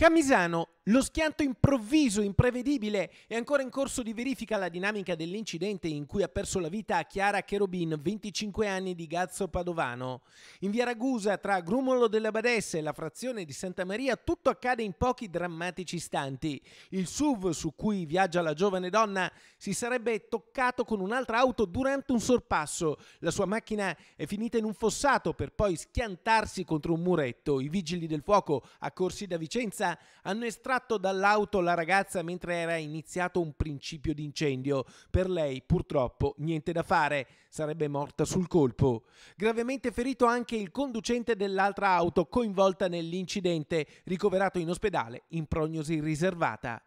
Camisano lo schianto improvviso, imprevedibile, è ancora in corso di verifica la dinamica dell'incidente in cui ha perso la vita Chiara Cherubin, 25 anni di Gazzo Padovano. In via Ragusa, tra Grumolo della Badessa e la frazione di Santa Maria, tutto accade in pochi drammatici istanti. Il SUV su cui viaggia la giovane donna si sarebbe toccato con un'altra auto durante un sorpasso. La sua macchina è finita in un fossato per poi schiantarsi contro un muretto. I vigili del fuoco, accorsi da Vicenza, hanno estratto tratto dall'auto la ragazza mentre era iniziato un principio di incendio. Per lei, purtroppo, niente da fare, sarebbe morta sul colpo. Gravemente ferito anche il conducente dell'altra auto coinvolta nell'incidente, ricoverato in ospedale in prognosi riservata.